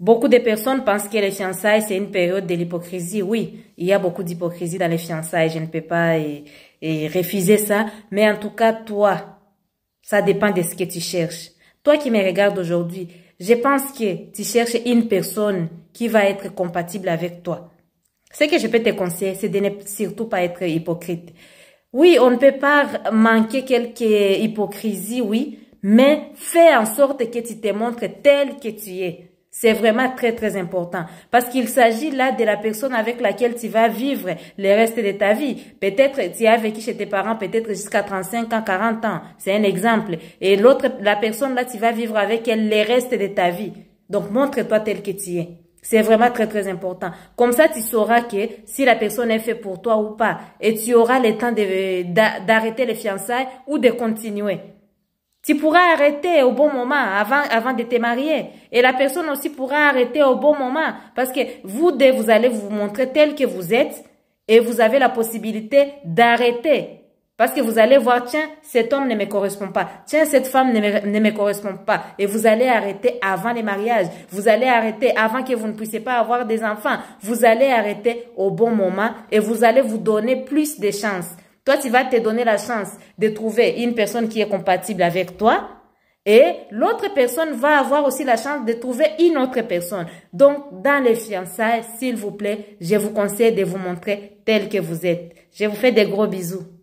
Beaucoup de personnes pensent que les fiançailles, c'est une période de l'hypocrisie. Oui, il y a beaucoup d'hypocrisie dans les fiançailles. Je ne peux pas et, euh, euh, refuser ça. Mais en tout cas, toi, ça dépend de ce que tu cherches. Toi qui me regardes aujourd'hui, je pense que tu cherches une personne qui va être compatible avec toi. Ce que je peux te conseiller, c'est de ne surtout pas être hypocrite. Oui, on ne peut pas manquer quelques hypocrisie, oui, mais fais en sorte que tu te montres tel que tu es. C'est vraiment très, très important. Parce qu'il s'agit là de la personne avec laquelle tu vas vivre le reste de ta vie. Peut-être tu as vécu chez tes parents, peut-être jusqu'à 35 ans, 40 ans. C'est un exemple. Et l'autre, la personne là, tu vas vivre avec elle le reste de ta vie. Donc, montre-toi tel que tu es. C'est vraiment très, très important. Comme ça, tu sauras que si la personne est faite pour toi ou pas. Et tu auras le temps d'arrêter les fiançailles ou de continuer. Tu pourras arrêter au bon moment avant, avant de te marier. Et la personne aussi pourra arrêter au bon moment. Parce que vous deux, vous allez vous montrer tel que vous êtes et vous avez la possibilité d'arrêter. Parce que vous allez voir, tiens, cet homme ne me correspond pas. Tiens, cette femme ne me, ne me, correspond pas. Et vous allez arrêter avant les mariages. Vous allez arrêter avant que vous ne puissiez pas avoir des enfants. Vous allez arrêter au bon moment et vous allez vous donner plus de chances. Toi, tu vas te donner la chance de trouver une personne qui est compatible avec toi. Et l'autre personne va avoir aussi la chance de trouver une autre personne. Donc, dans les fiançailles, s'il vous plaît, je vous conseille de vous montrer tel que vous êtes. Je vous fais des gros bisous.